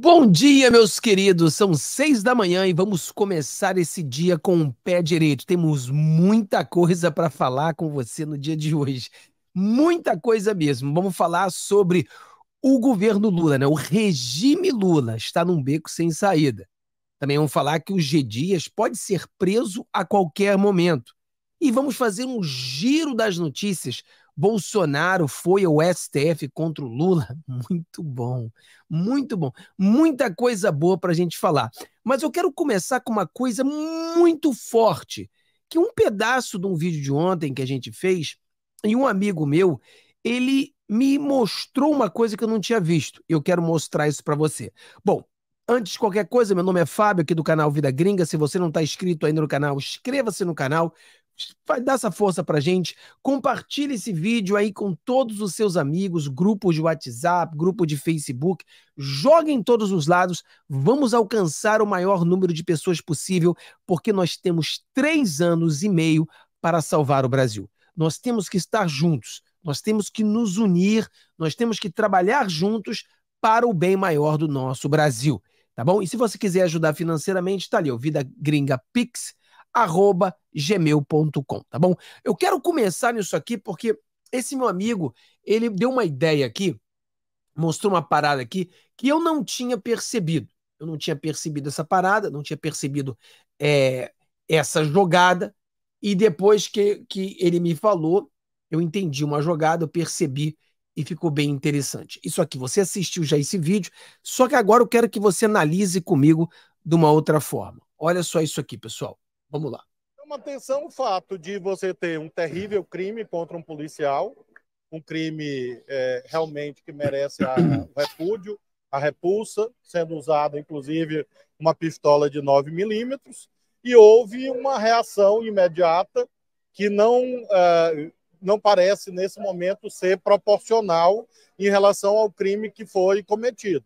Bom dia, meus queridos. São seis da manhã e vamos começar esse dia com o pé direito. Temos muita coisa para falar com você no dia de hoje. Muita coisa mesmo. Vamos falar sobre o governo Lula, né? O regime Lula está num beco sem saída. Também vamos falar que o G Dias pode ser preso a qualquer momento. E vamos fazer um giro das notícias Bolsonaro foi ao STF contra o Lula. Muito bom, muito bom. Muita coisa boa para a gente falar. Mas eu quero começar com uma coisa muito forte, que um pedaço de um vídeo de ontem que a gente fez, e um amigo meu, ele me mostrou uma coisa que eu não tinha visto. Eu quero mostrar isso para você. Bom, Antes de qualquer coisa, meu nome é Fábio, aqui do canal Vida Gringa. Se você não está inscrito ainda no canal, inscreva-se no canal, vai dar essa força pra gente, compartilhe esse vídeo aí com todos os seus amigos, grupos de WhatsApp, grupo de Facebook, joga em todos os lados, vamos alcançar o maior número de pessoas possível, porque nós temos três anos e meio para salvar o Brasil. Nós temos que estar juntos, nós temos que nos unir, nós temos que trabalhar juntos para o bem maior do nosso Brasil, tá bom? E se você quiser ajudar financeiramente, tá ali, o Vida Gringa Pix, arroba gmail.com, tá bom? Eu quero começar nisso aqui porque esse meu amigo, ele deu uma ideia aqui, mostrou uma parada aqui que eu não tinha percebido. Eu não tinha percebido essa parada, não tinha percebido é, essa jogada. E depois que, que ele me falou, eu entendi uma jogada, eu percebi e ficou bem interessante. Isso aqui, você assistiu já esse vídeo, só que agora eu quero que você analise comigo de uma outra forma. Olha só isso aqui, pessoal. Vamos lá. Chama é atenção o fato de você ter um terrível crime contra um policial, um crime é, realmente que merece a, o repúdio, a repulsa, sendo usada, inclusive, uma pistola de 9 milímetros, e houve uma reação imediata que não, é, não parece, nesse momento, ser proporcional em relação ao crime que foi cometido.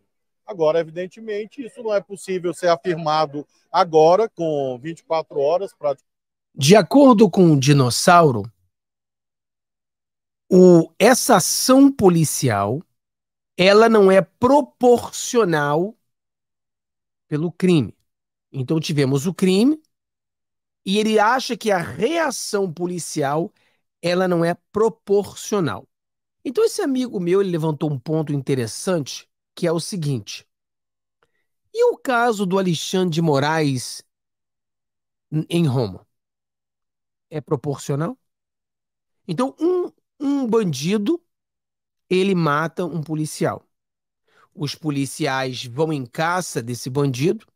Agora, evidentemente, isso não é possível ser afirmado agora, com 24 horas praticamente. De acordo com o dinossauro, o, essa ação policial ela não é proporcional pelo crime. Então tivemos o crime e ele acha que a reação policial ela não é proporcional. Então esse amigo meu ele levantou um ponto interessante que é o seguinte: e o caso do Alexandre de Moraes em Roma? É proporcional? Então, um, um bandido, ele mata um policial. Os policiais vão em caça desse bandido,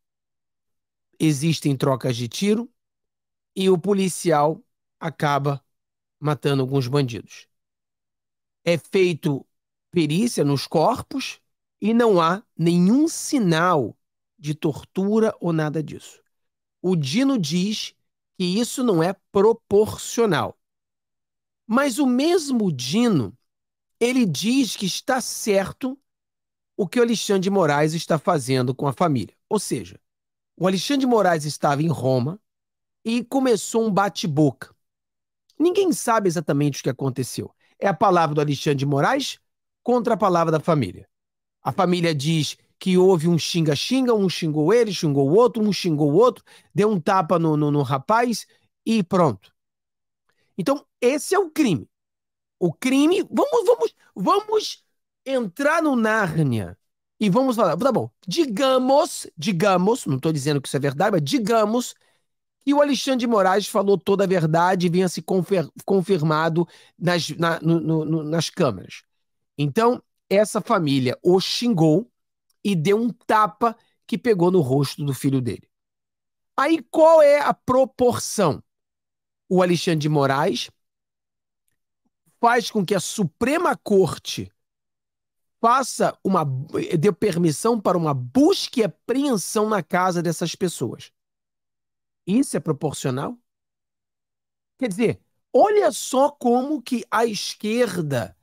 existem trocas de tiro, e o policial acaba matando alguns bandidos. É feito perícia nos corpos e não há nenhum sinal de tortura ou nada disso. O Dino diz que isso não é proporcional. Mas o mesmo Dino, ele diz que está certo o que o Alexandre de Moraes está fazendo com a família. Ou seja, o Alexandre de Moraes estava em Roma e começou um bate-boca. Ninguém sabe exatamente o que aconteceu. É a palavra do Alexandre de Moraes contra a palavra da família. A família diz que houve um xinga-xinga, um xingou ele, xingou o outro, um xingou o outro, deu um tapa no, no, no rapaz e pronto. Então, esse é o crime. O crime, vamos, vamos, vamos entrar no Nárnia e vamos falar, tá bom, digamos, digamos, não estou dizendo que isso é verdade, mas digamos que o Alexandre de Moraes falou toda a verdade e venha se confirmado nas, na, no, no, nas câmeras. Então, essa família o xingou e deu um tapa que pegou no rosto do filho dele. Aí qual é a proporção? O Alexandre de Moraes faz com que a Suprema Corte faça uma deu permissão para uma busca e apreensão na casa dessas pessoas. Isso é proporcional? Quer dizer, olha só como que a esquerda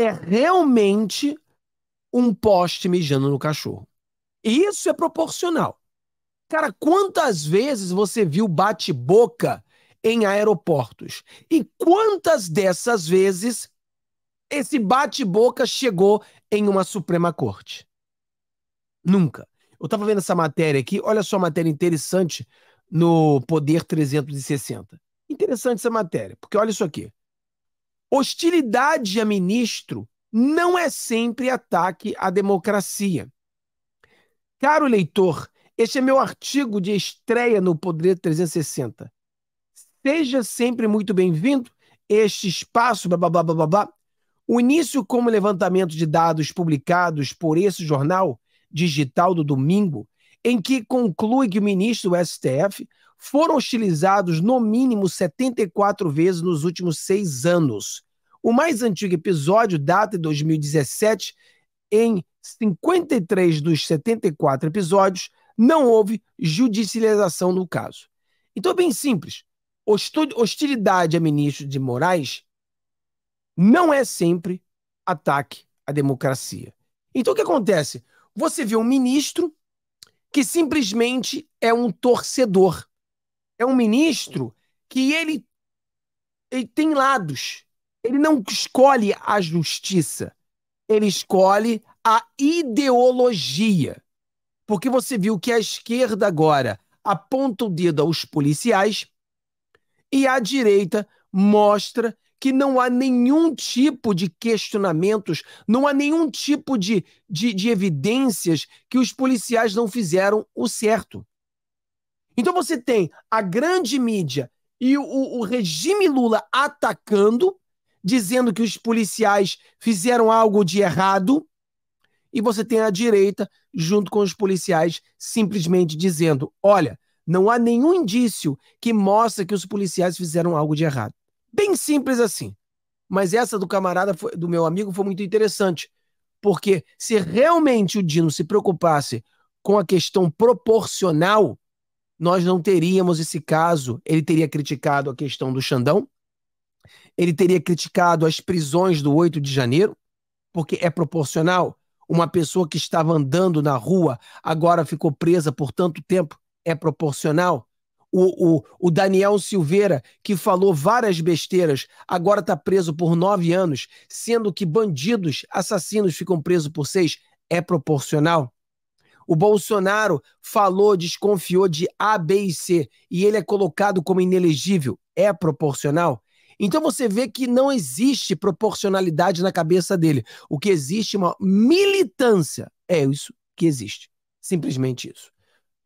é realmente um poste mijando no cachorro. E isso é proporcional. Cara, quantas vezes você viu bate-boca em aeroportos? E quantas dessas vezes esse bate-boca chegou em uma Suprema Corte? Nunca. Eu estava vendo essa matéria aqui, olha só a matéria interessante no Poder 360. Interessante essa matéria, porque olha isso aqui. Hostilidade a ministro não é sempre ataque à democracia. Caro leitor, este é meu artigo de estreia no Poder 360. Seja sempre muito bem-vindo. Este espaço, blá, blá, blá, blá, blá. O início como levantamento de dados publicados por esse jornal digital do domingo, em que conclui que o ministro do STF foram hostilizados no mínimo 74 vezes nos últimos seis anos. O mais antigo episódio data de 2017. Em 53 dos 74 episódios, não houve judicialização no caso. Então, é bem simples. Hostilidade a ministro de Moraes não é sempre ataque à democracia. Então, o que acontece? Você vê um ministro que simplesmente é um torcedor é um ministro que ele, ele tem lados. Ele não escolhe a justiça, ele escolhe a ideologia. Porque você viu que a esquerda agora aponta o dedo aos policiais e a direita mostra que não há nenhum tipo de questionamentos, não há nenhum tipo de, de, de evidências que os policiais não fizeram o certo. Então você tem a grande mídia e o, o regime Lula atacando, dizendo que os policiais fizeram algo de errado, e você tem a direita, junto com os policiais, simplesmente dizendo: olha, não há nenhum indício que mostra que os policiais fizeram algo de errado. Bem simples assim. Mas essa do camarada, foi, do meu amigo, foi muito interessante, porque se realmente o Dino se preocupasse com a questão proporcional, nós não teríamos esse caso. Ele teria criticado a questão do Xandão, ele teria criticado as prisões do 8 de janeiro, porque é proporcional. Uma pessoa que estava andando na rua agora ficou presa por tanto tempo, é proporcional. O, o, o Daniel Silveira, que falou várias besteiras, agora está preso por nove anos, sendo que bandidos, assassinos ficam presos por seis, é proporcional. O Bolsonaro falou, desconfiou de A, B e C e ele é colocado como inelegível. É proporcional? Então você vê que não existe proporcionalidade na cabeça dele. O que existe é uma militância. É isso que existe. Simplesmente isso.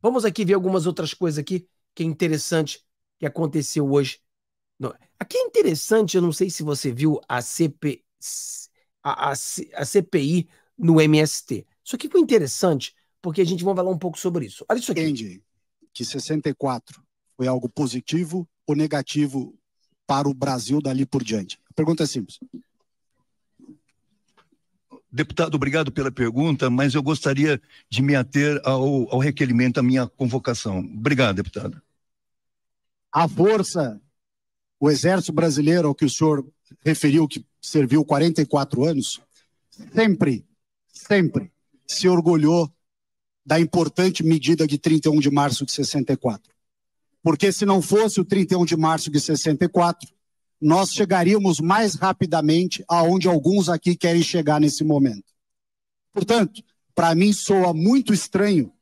Vamos aqui ver algumas outras coisas aqui que é interessante que aconteceu hoje. Aqui é interessante, eu não sei se você viu a, CP, a, a, a CPI no MST. Isso aqui foi interessante porque a gente vai falar um pouco sobre isso. Olha isso aqui. Entende que 64 foi algo positivo ou negativo para o Brasil dali por diante? A pergunta é simples. Deputado, obrigado pela pergunta, mas eu gostaria de me ater ao, ao requerimento, à minha convocação. Obrigado, deputado. A força, o exército brasileiro ao que o senhor referiu, que serviu 44 anos, sempre, sempre se orgulhou da importante medida de 31 de março de 64. Porque se não fosse o 31 de março de 64, nós chegaríamos mais rapidamente aonde alguns aqui querem chegar nesse momento. Portanto, para mim soa muito estranho,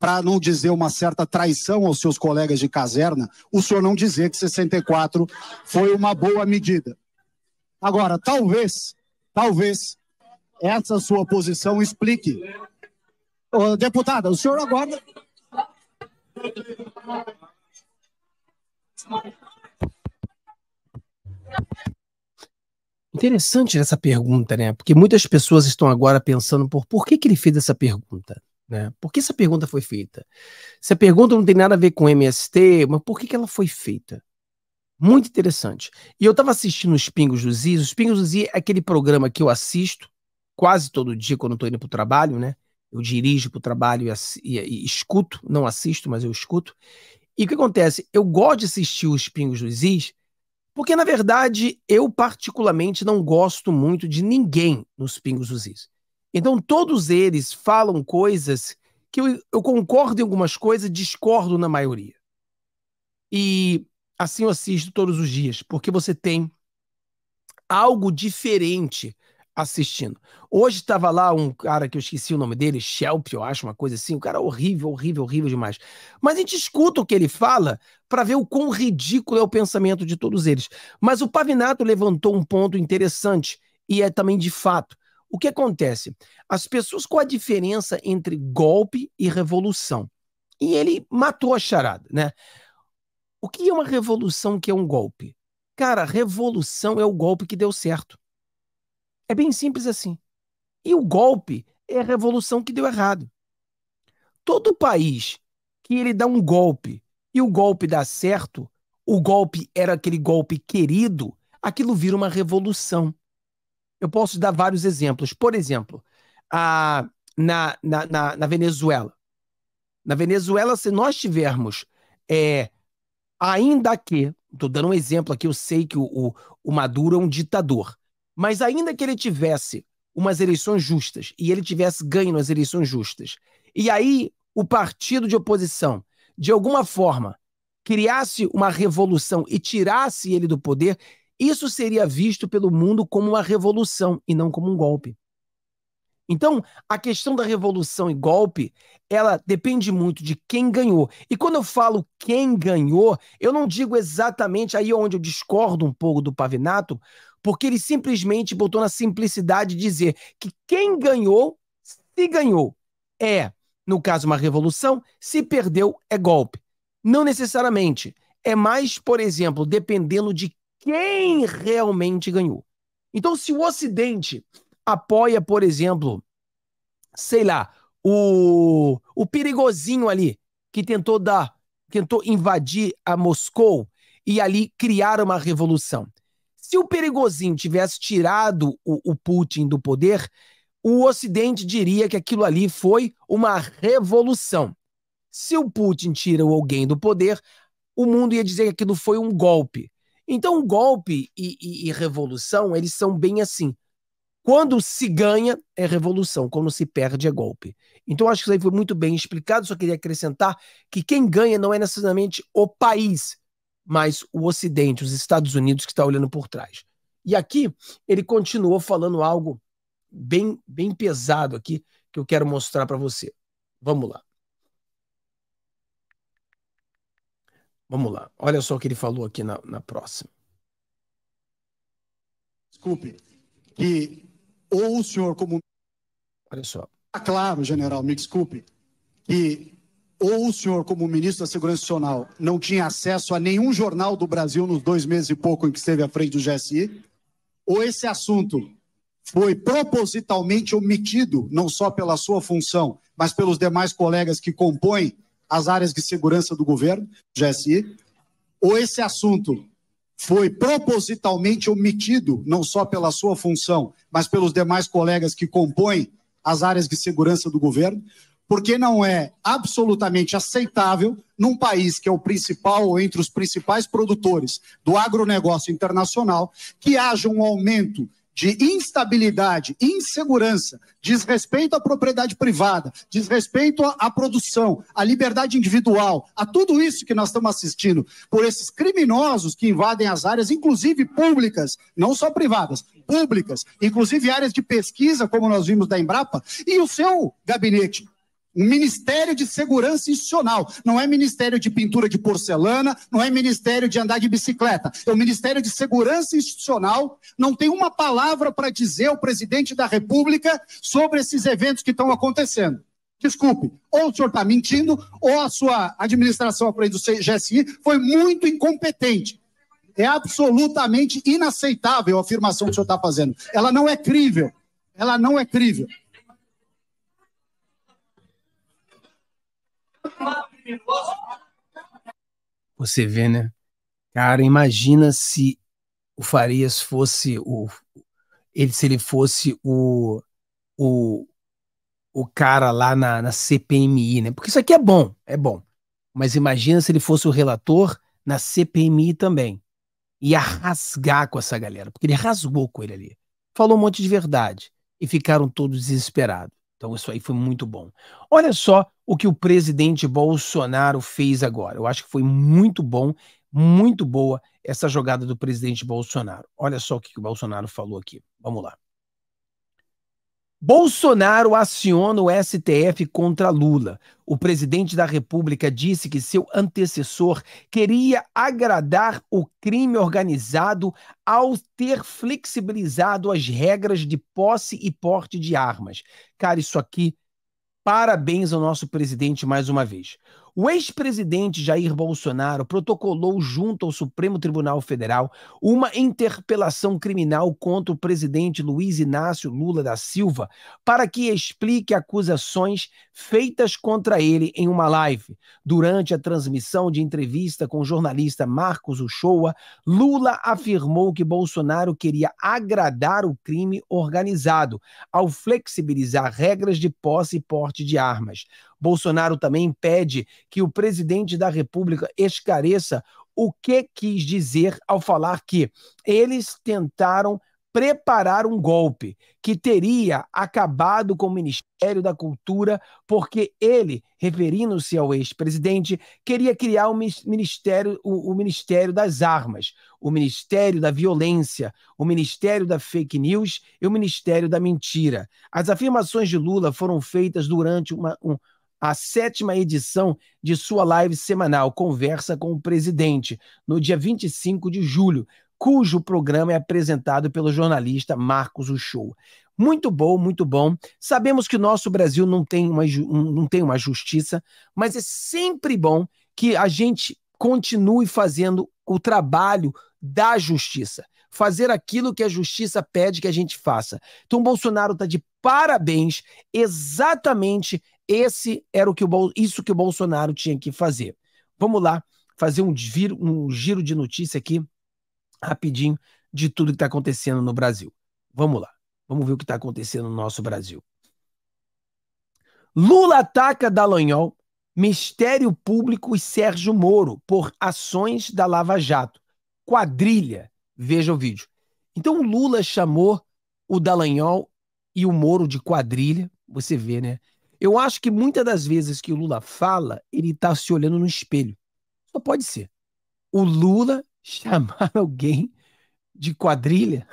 para não dizer uma certa traição aos seus colegas de caserna, o senhor não dizer que 64 foi uma boa medida. Agora, talvez, talvez essa sua posição explique Ô, deputada, o senhor aguarda. Interessante essa pergunta, né? Porque muitas pessoas estão agora pensando por, por que, que ele fez essa pergunta. Né? Por que essa pergunta foi feita? Essa pergunta não tem nada a ver com MST, mas por que, que ela foi feita? Muito interessante. E eu estava assistindo os Pingos dos Os Pingos dos é aquele programa que eu assisto quase todo dia quando estou indo para o trabalho, né? eu dirijo para o trabalho e, e, e, escuto, não assisto, mas eu escuto. E o que acontece? Eu gosto de assistir os Pingos do Is, porque, na verdade, eu particularmente não gosto muito de ninguém nos Pingos do Is. Então, todos eles falam coisas que eu, eu concordo em algumas coisas, discordo na maioria. E assim eu assisto todos os dias, porque você tem algo diferente assistindo. Hoje estava lá um cara que eu esqueci o nome dele, Shelp, eu acho, uma coisa assim, um cara horrível, horrível, horrível demais. Mas a gente escuta o que ele fala para ver o quão ridículo é o pensamento de todos eles. Mas o Pavinato levantou um ponto interessante e é também de fato. O que acontece? As pessoas, qual a diferença entre golpe e revolução? E ele matou a charada, né? O que é uma revolução que é um golpe? Cara, revolução é o golpe que deu certo. É bem simples assim. E o golpe é a revolução que deu errado. Todo país que ele dá um golpe e o golpe dá certo, o golpe era aquele golpe querido, aquilo vira uma revolução. Eu posso dar vários exemplos. Por exemplo, a, na, na, na, na Venezuela. Na Venezuela, se nós tivermos, é, ainda que, estou dando um exemplo aqui, eu sei que o, o, o Maduro é um ditador, mas ainda que ele tivesse umas eleições justas e ele tivesse ganho nas eleições justas, e aí o partido de oposição, de alguma forma, criasse uma revolução e tirasse ele do poder, isso seria visto pelo mundo como uma revolução e não como um golpe. Então, a questão da revolução e golpe, ela depende muito de quem ganhou. E quando eu falo quem ganhou, eu não digo exatamente aí onde eu discordo um pouco do Pavinato, porque ele simplesmente botou na simplicidade dizer que quem ganhou, se ganhou, é, no caso, uma revolução, se perdeu, é golpe. Não necessariamente. É mais, por exemplo, dependendo de quem realmente ganhou. Então, se o Ocidente apoia, por exemplo, sei lá, o, o perigosinho ali, que tentou dar, tentou invadir a Moscou e ali criar uma revolução. Se o Perigosinho tivesse tirado o, o Putin do poder, o Ocidente diria que aquilo ali foi uma revolução. Se o Putin tira alguém do poder, o mundo ia dizer que aquilo foi um golpe. Então, golpe e, e, e revolução, eles são bem assim. Quando se ganha, é revolução. Quando se perde, é golpe. Então, acho que isso aí foi muito bem explicado. Só queria acrescentar que quem ganha não é necessariamente o país, mas o Ocidente, os Estados Unidos, que está olhando por trás. E aqui ele continuou falando algo bem, bem pesado aqui que eu quero mostrar para você. Vamos lá. Vamos lá. Olha só o que ele falou aqui na, na próxima. Desculpe, que ou o senhor como. Olha só. Está claro, general, me desculpe, que ou o senhor, como ministro da Segurança Nacional, não tinha acesso a nenhum jornal do Brasil nos dois meses e pouco em que esteve à frente do GSI, ou esse assunto foi propositalmente omitido, não só pela sua função, mas pelos demais colegas que compõem as áreas de segurança do governo, GSI, ou esse assunto foi propositalmente omitido, não só pela sua função, mas pelos demais colegas que compõem as áreas de segurança do governo, porque não é absolutamente aceitável num país que é o principal ou entre os principais produtores do agronegócio internacional que haja um aumento de instabilidade, insegurança, desrespeito à propriedade privada, desrespeito à produção, à liberdade individual, a tudo isso que nós estamos assistindo por esses criminosos que invadem as áreas, inclusive públicas, não só privadas, públicas, inclusive áreas de pesquisa, como nós vimos da Embrapa, e o seu gabinete um Ministério de Segurança Institucional. Não é Ministério de Pintura de Porcelana, não é Ministério de Andar de Bicicleta. É o Ministério de Segurança Institucional. Não tem uma palavra para dizer ao presidente da República sobre esses eventos que estão acontecendo. Desculpe, ou o senhor está mentindo, ou a sua administração a do GSI foi muito incompetente. É absolutamente inaceitável a afirmação que o senhor está fazendo. Ela não é crível. Ela não é crível. Você vê, né? Cara, imagina se o Farias fosse o. Ele, se ele fosse o. O, o cara lá na, na CPMI, né? Porque isso aqui é bom, é bom. Mas imagina se ele fosse o relator na CPMI também. Ia rasgar com essa galera, porque ele rasgou com ele ali. Falou um monte de verdade. E ficaram todos desesperados. Então, isso aí foi muito bom. Olha só o que o presidente Bolsonaro fez agora. Eu acho que foi muito bom, muito boa essa jogada do presidente Bolsonaro. Olha só o que o Bolsonaro falou aqui. Vamos lá. Bolsonaro aciona o STF contra Lula. O presidente da República disse que seu antecessor queria agradar o crime organizado ao ter flexibilizado as regras de posse e porte de armas. Cara, isso aqui, parabéns ao nosso presidente mais uma vez. O ex-presidente Jair Bolsonaro protocolou junto ao Supremo Tribunal Federal uma interpelação criminal contra o presidente Luiz Inácio Lula da Silva para que explique acusações feitas contra ele em uma live. Durante a transmissão de entrevista com o jornalista Marcos Uchoa, Lula afirmou que Bolsonaro queria agradar o crime organizado ao flexibilizar regras de posse e porte de armas. Bolsonaro também pede que o presidente da República esclareça o que quis dizer ao falar que eles tentaram preparar um golpe que teria acabado com o Ministério da Cultura, porque ele, referindo-se ao ex-presidente, queria criar o ministério, o, o Ministério das Armas, o Ministério da Violência, o Ministério da Fake News e o Ministério da Mentira. As afirmações de Lula foram feitas durante uma, um, a sétima edição de sua live semanal Conversa com o Presidente, no dia 25 de julho, cujo programa é apresentado pelo jornalista Marcos Uchoa. Muito bom, muito bom. Sabemos que o nosso Brasil não tem uma, não tem uma justiça, mas é sempre bom que a gente continue fazendo o trabalho da justiça, fazer aquilo que a justiça pede que a gente faça. Então, Bolsonaro está de parabéns exatamente esse era o que o isso que o Bolsonaro tinha que fazer. Vamos lá, fazer um, giro, um giro de notícia aqui rapidinho de tudo que está acontecendo no Brasil. Vamos lá, vamos ver o que está acontecendo no nosso Brasil. Lula ataca Dallagnol, Ministério Público e Sérgio Moro por ações da Lava Jato. Quadrilha. Veja o vídeo. Então Lula chamou o Dallagnol e o Moro de quadrilha. Você vê, né? Eu acho que muitas das vezes que o Lula fala, ele está se olhando no espelho. Só pode ser. O Lula chamar alguém de quadrilha.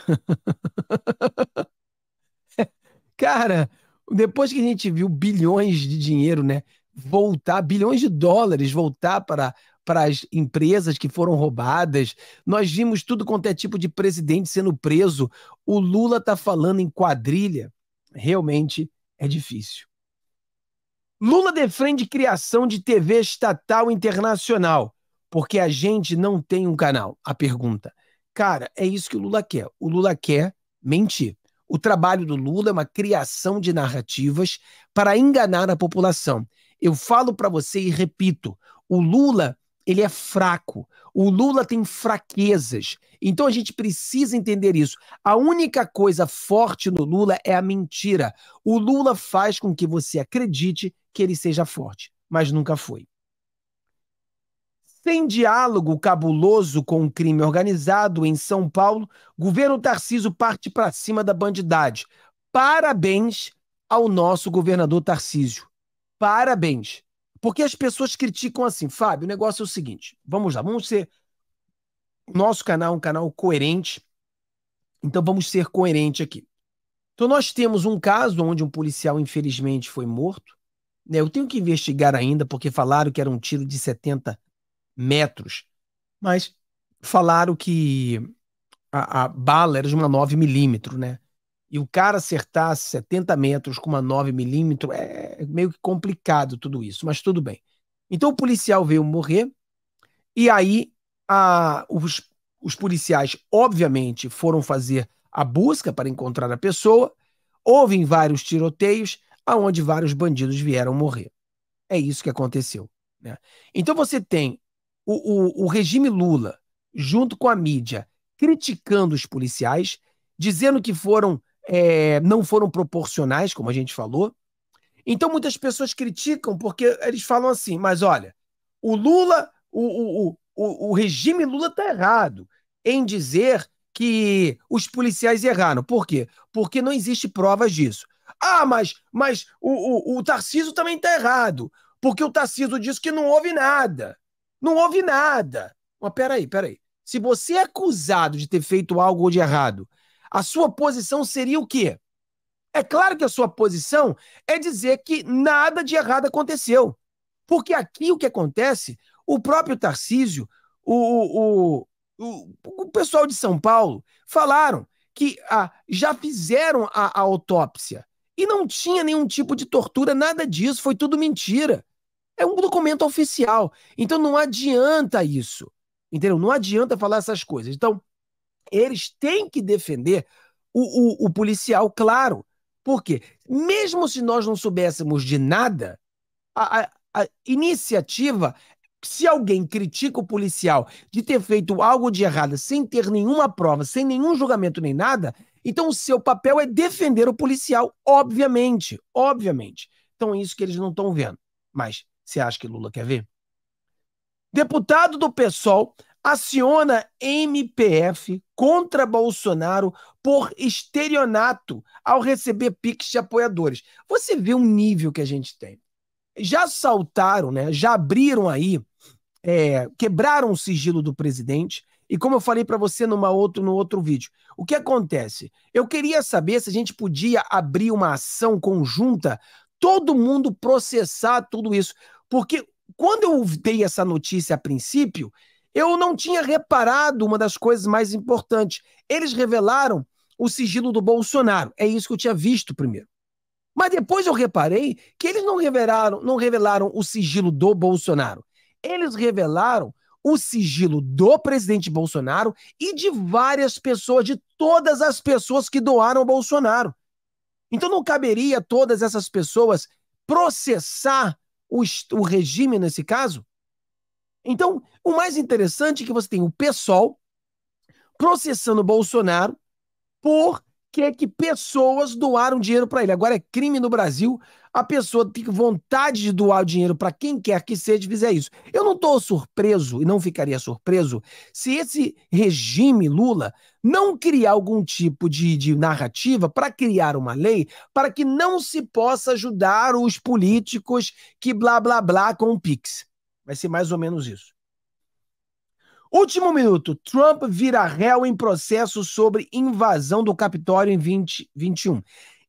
Cara, depois que a gente viu bilhões de dinheiro, né? Voltar, bilhões de dólares voltar para, para as empresas que foram roubadas. Nós vimos tudo quanto é tipo de presidente sendo preso. O Lula está falando em quadrilha. Realmente é difícil. Lula defende criação de TV estatal internacional, porque a gente não tem um canal. A pergunta. Cara, é isso que o Lula quer. O Lula quer mentir. O trabalho do Lula é uma criação de narrativas para enganar a população. Eu falo para você e repito, o Lula, ele é fraco. O Lula tem fraquezas. Então a gente precisa entender isso. A única coisa forte no Lula é a mentira. O Lula faz com que você acredite que ele seja forte, mas nunca foi. Sem diálogo cabuloso com o crime organizado em São Paulo, governo Tarciso parte para cima da bandidade. Parabéns ao nosso governador Tarcísio. Parabéns. Porque as pessoas criticam assim, Fábio, o negócio é o seguinte, vamos lá, vamos ser nosso canal é um canal coerente. Então vamos ser coerente aqui. Então nós temos um caso onde um policial infelizmente foi morto né, eu tenho que investigar ainda, porque falaram que era um tiro de 70 metros, mas falaram que a, a bala era de uma 9 milímetros, né? E o cara acertar 70 metros com uma 9 milímetros é meio que complicado tudo isso, mas tudo bem. Então o policial veio morrer, e aí a, os, os policiais, obviamente, foram fazer a busca para encontrar a pessoa. Houve vários tiroteios, aonde vários bandidos vieram morrer. É isso que aconteceu. Né? Então você tem o, o, o regime Lula, junto com a mídia, criticando os policiais, dizendo que foram é, não foram proporcionais, como a gente falou. Então muitas pessoas criticam porque eles falam assim, mas olha, o Lula, o, o, o, o regime Lula está errado em dizer que os policiais erraram. Por quê? Porque não existe provas disso. Ah, mas, mas o, o, o Tarcísio também está errado, porque o Tarcísio disse que não houve nada. Não houve nada. Mas peraí, peraí. Se você é acusado de ter feito algo de errado, a sua posição seria o quê? É claro que a sua posição é dizer que nada de errado aconteceu. Porque aqui o que acontece, o próprio Tarcísio, o, o, o, o pessoal de São Paulo, falaram que ah, já fizeram a, a autópsia. E não tinha nenhum tipo de tortura, nada disso, foi tudo mentira. É um documento oficial. Então não adianta isso. Entendeu? Não adianta falar essas coisas. Então, eles têm que defender o, o, o policial, claro. Porque, mesmo se nós não soubéssemos de nada, a, a, a iniciativa se alguém critica o policial de ter feito algo de errado sem ter nenhuma prova, sem nenhum julgamento nem nada, então, o seu papel é defender o policial, obviamente, obviamente. Então, é isso que eles não estão vendo. Mas você acha que Lula quer ver? Deputado do PSOL aciona MPF contra Bolsonaro por estelionato ao receber piques de apoiadores. Você vê o nível que a gente tem. Já saltaram, né? já abriram aí, é, quebraram o sigilo do presidente, e como eu falei para você numa outro, no outro vídeo, o que acontece? Eu queria saber se a gente podia abrir uma ação conjunta, todo mundo processar tudo isso. Porque quando eu dei essa notícia a princípio, eu não tinha reparado uma das coisas mais importantes. Eles revelaram o sigilo do Bolsonaro. É isso que eu tinha visto primeiro. Mas depois eu reparei que eles não revelaram, não revelaram o sigilo do Bolsonaro. Eles revelaram o sigilo do presidente Bolsonaro e de várias pessoas, de todas as pessoas que doaram o Bolsonaro. Então não caberia todas essas pessoas processar o, o regime nesse caso? Então, o mais interessante é que você tem o PSOL processando o Bolsonaro por que é que pessoas doaram dinheiro para ele. Agora é crime no Brasil a pessoa ter vontade de doar o dinheiro para quem quer que seja fizer isso. Eu não estou surpreso e não ficaria surpreso se esse regime Lula não criar algum tipo de, de narrativa para criar uma lei para que não se possa ajudar os políticos que blá blá blá com o Pix. Vai ser mais ou menos isso. Último minuto: Trump vira réu em processo sobre invasão do Capitório em 2021.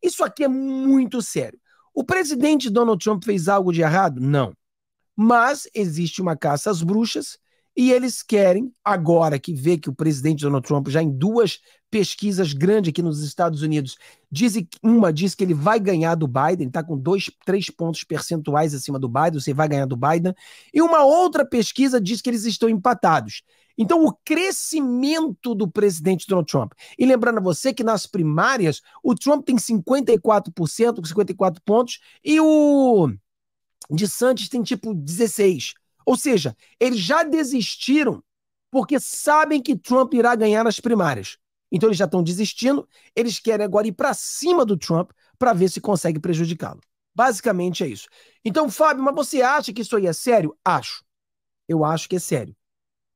Isso aqui é muito sério. O presidente Donald Trump fez algo de errado? Não. Mas existe uma caça às bruxas e eles querem, agora que vê que o presidente Donald Trump já em duas pesquisas grandes aqui nos Estados Unidos. dizem uma diz que ele vai ganhar do Biden, está com dois, três pontos percentuais acima do Biden, você vai ganhar do Biden. E uma outra pesquisa diz que eles estão empatados. Então, o crescimento do presidente Donald Trump. E lembrando a você que nas primárias, o Trump tem 54%, 54 pontos, e o de Santos tem tipo 16. Ou seja, eles já desistiram porque sabem que Trump irá ganhar nas primárias. Então eles já estão desistindo, eles querem agora ir para cima do Trump para ver se consegue prejudicá-lo. Basicamente é isso. Então, Fábio, mas você acha que isso aí é sério? Acho. Eu acho que é sério.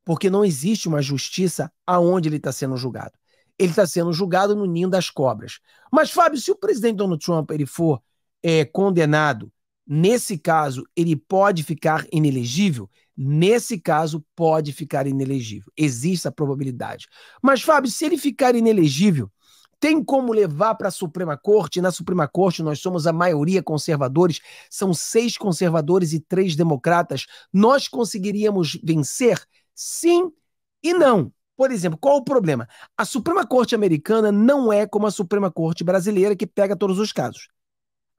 Porque não existe uma justiça aonde ele está sendo julgado. Ele está sendo julgado no ninho das cobras. Mas, Fábio, se o presidente Donald Trump ele for é, condenado, nesse caso, ele pode ficar inelegível? Nesse caso, pode ficar inelegível. Existe a probabilidade. Mas, Fábio, se ele ficar inelegível, tem como levar para a Suprema Corte? Na Suprema Corte, nós somos a maioria conservadores, são seis conservadores e três democratas. Nós conseguiríamos vencer? Sim e não. Por exemplo, qual o problema? A Suprema Corte americana não é como a Suprema Corte brasileira, que pega todos os casos.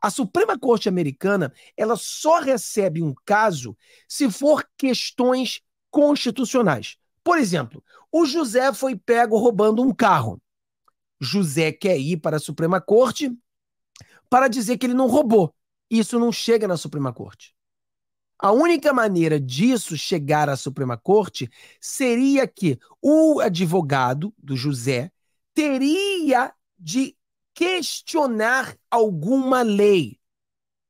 A Suprema Corte Americana, ela só recebe um caso se for questões constitucionais. Por exemplo, o José foi pego roubando um carro. José quer ir para a Suprema Corte para dizer que ele não roubou. Isso não chega na Suprema Corte. A única maneira disso chegar à Suprema Corte seria que o advogado do José teria de questionar alguma lei.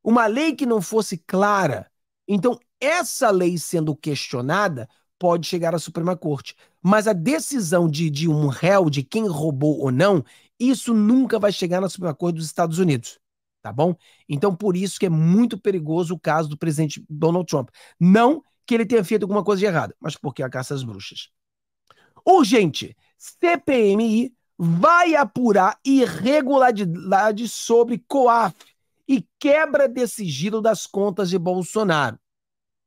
Uma lei que não fosse clara. Então, essa lei sendo questionada pode chegar à Suprema Corte. Mas a decisão de, de um réu, de quem roubou ou não, isso nunca vai chegar na Suprema Corte dos Estados Unidos tá bom? Então, por isso que é muito perigoso o caso do presidente Donald Trump. Não que ele tenha feito alguma coisa de errado, mas porque é a caça às bruxas. Urgente, CPMI vai apurar irregularidades sobre COAF e quebra de sigilo das contas de Bolsonaro.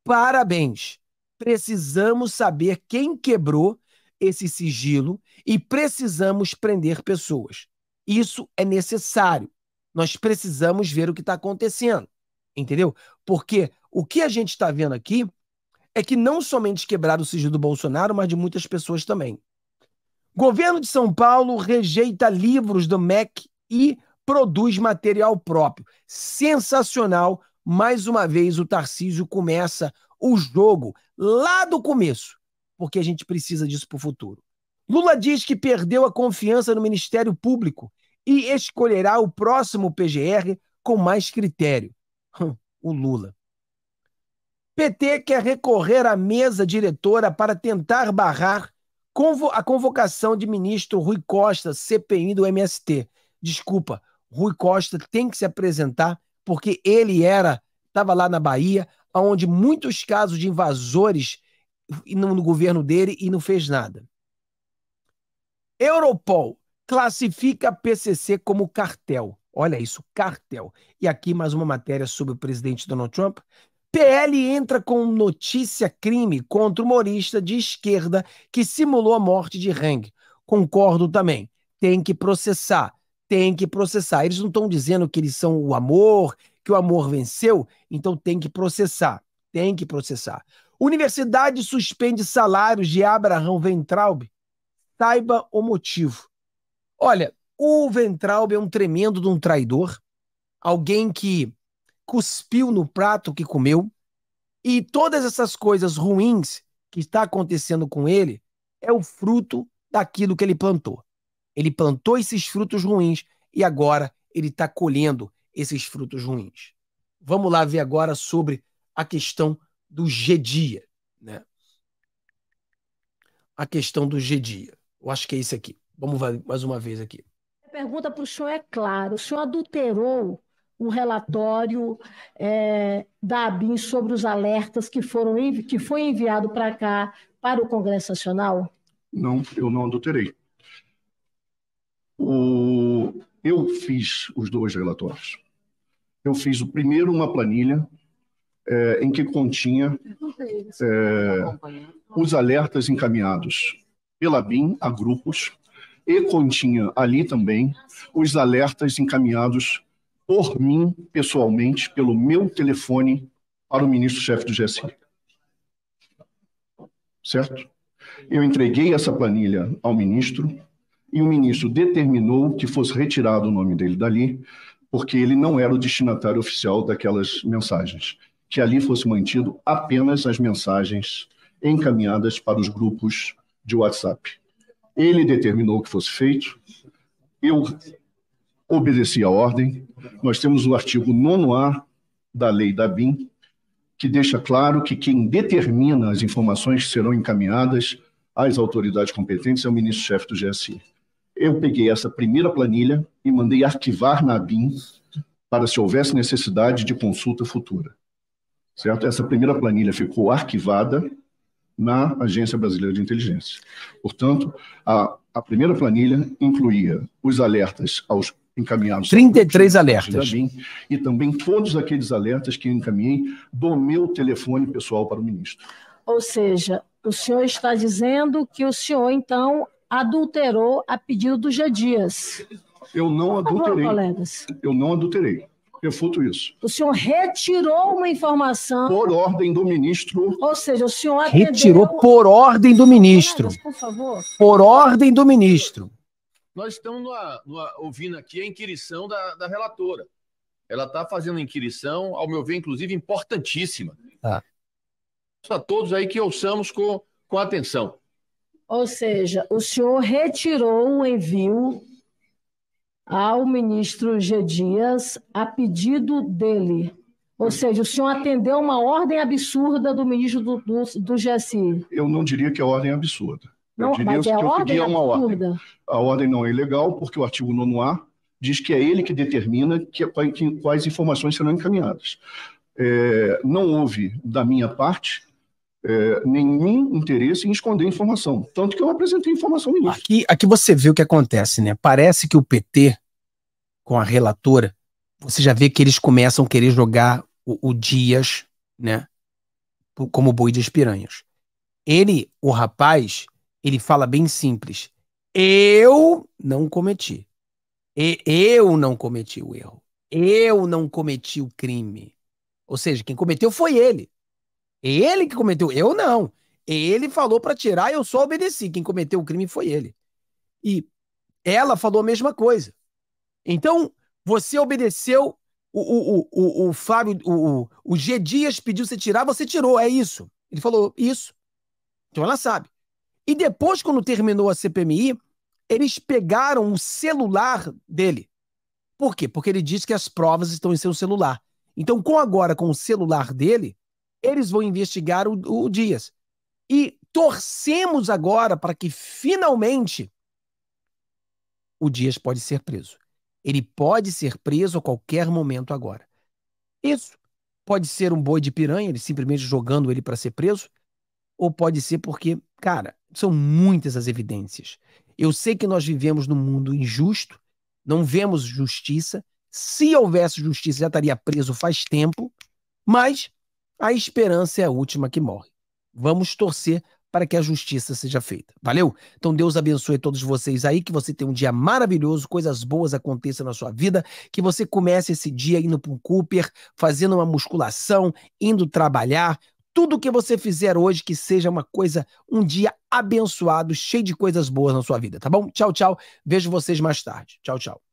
Parabéns! Precisamos saber quem quebrou esse sigilo e precisamos prender pessoas. Isso é necessário. Nós precisamos ver o que está acontecendo, entendeu? Porque o que a gente está vendo aqui é que não somente quebraram o sigilo do Bolsonaro, mas de muitas pessoas também. Governo de São Paulo rejeita livros do MEC e produz material próprio. Sensacional. Mais uma vez, o Tarcísio começa o jogo lá do começo, porque a gente precisa disso para o futuro. Lula diz que perdeu a confiança no Ministério Público e escolherá o próximo PGR com mais critério. Hum, o Lula. PT quer recorrer à mesa diretora para tentar barrar convo a convocação de ministro Rui Costa, CPI do MST. Desculpa, Rui Costa tem que se apresentar porque ele era, estava lá na Bahia, onde muitos casos de invasores no governo dele e não fez nada. Europol classifica a PCC como cartel. Olha isso, cartel. E aqui mais uma matéria sobre o presidente Donald Trump, PL entra com notícia crime contra humorista de esquerda que simulou a morte de Heng. Concordo também. Tem que processar. Tem que processar. Eles não estão dizendo que eles são o amor, que o amor venceu, então tem que processar. Tem que processar. Universidade suspende salários de Abraham Ventraub. Saiba o motivo. Olha, o Ventraub é um tremendo de um traidor, alguém que cuspiu no prato que comeu, e todas essas coisas ruins que está acontecendo com ele é o fruto daquilo que ele plantou. Ele plantou esses frutos ruins e agora ele está colhendo esses frutos ruins. Vamos lá ver agora sobre a questão do Gedia, né? A questão do Gedia. Eu acho que é isso aqui. Vamos mais uma vez aqui. A pergunta para o senhor é clara. O senhor adulterou o relatório é, da ABIN sobre os alertas que, foram, que foi enviado para cá, para o Congresso Nacional? Não, eu não adulterei. O... Eu fiz os dois relatórios. Eu fiz o primeiro uma planilha é, em que continha é, os alertas encaminhados pela BIM a grupos e continha ali também os alertas encaminhados por mim, pessoalmente, pelo meu telefone para o ministro-chefe do GSI. Certo? Eu entreguei essa planilha ao ministro e o ministro determinou que fosse retirado o nome dele dali, porque ele não era o destinatário oficial daquelas mensagens, que ali fosse mantido apenas as mensagens encaminhadas para os grupos de WhatsApp. Ele determinou que fosse feito. Eu obedecer à ordem. Nós temos o artigo 9A da lei da BIM, que deixa claro que quem determina as informações que serão encaminhadas às autoridades competentes é o ministro-chefe do GSI. Eu peguei essa primeira planilha e mandei arquivar na BIM para se houvesse necessidade de consulta futura. Certo? Essa primeira planilha ficou arquivada na Agência Brasileira de Inteligência. Portanto, a, a primeira planilha incluía os alertas aos encaminhados. 33 alertas. Mim, e também todos aqueles alertas que eu encaminhei do meu telefone pessoal para o ministro. Ou seja, o senhor está dizendo que o senhor, então, adulterou a pedido do G. Dias. Eu não Por favor, adulterei. colegas. Eu não adulterei. Refuto isso. O senhor retirou uma informação. Por ordem do ministro. Ou seja, o senhor atendeu... Retirou por ordem do ministro. por favor. Por ordem do ministro nós estamos numa, numa, ouvindo aqui a inquirição da, da relatora. Ela está fazendo inquirição, ao meu ver, inclusive, importantíssima. Ah. A todos aí que ouçamos com, com atenção. Ou seja, o senhor retirou um envio ao ministro G. Dias a pedido dele. Ou seja, o senhor atendeu uma ordem absurda do ministro do, do, do GSI. Eu não diria que é ordem absurda. Não, eu diria que é eu seguia uma ordem. A ordem não é ilegal, porque o artigo 9A diz que é ele que determina que, que quais informações serão encaminhadas. É, não houve, da minha parte, é, nenhum interesse em esconder informação. Tanto que eu apresentei informação nenhuma. Aqui, aqui você vê o que acontece, né? Parece que o PT, com a relatora, você já vê que eles começam a querer jogar o, o Dias, né? Como boi de espiranhas. Ele, o rapaz, ele fala bem simples: eu não cometi. E eu não cometi o erro. Eu não cometi o crime. Ou seja, quem cometeu foi ele. Ele que cometeu, eu não. Ele falou para tirar, eu só obedeci. Quem cometeu o crime foi ele. E ela falou a mesma coisa. Então, você obedeceu o, o, o, o, Fábio, o, o, o G Dias pediu você tirar, você tirou, é isso. Ele falou isso. Então ela sabe. E depois, quando terminou a CPMI, eles pegaram o celular dele. Por quê? Porque ele disse que as provas estão em seu celular. Então, com agora, com o celular dele, eles vão investigar o, o Dias. E torcemos agora para que finalmente o Dias pode ser preso. Ele pode ser preso a qualquer momento agora. Isso pode ser um boi de piranha, ele simplesmente jogando ele para ser preso ou pode ser porque, cara, são muitas as evidências. Eu sei que nós vivemos num mundo injusto, não vemos justiça. Se houvesse justiça, já estaria preso faz tempo, mas a esperança é a última que morre. Vamos torcer para que a justiça seja feita. Valeu? Então Deus abençoe todos vocês aí, que você tenha um dia maravilhoso, coisas boas aconteçam na sua vida, que você comece esse dia indo para um Cooper, fazendo uma musculação, indo trabalhar, tudo que você fizer hoje que seja uma coisa, um dia abençoado, cheio de coisas boas na sua vida, tá bom? Tchau, tchau. Vejo vocês mais tarde. Tchau, tchau.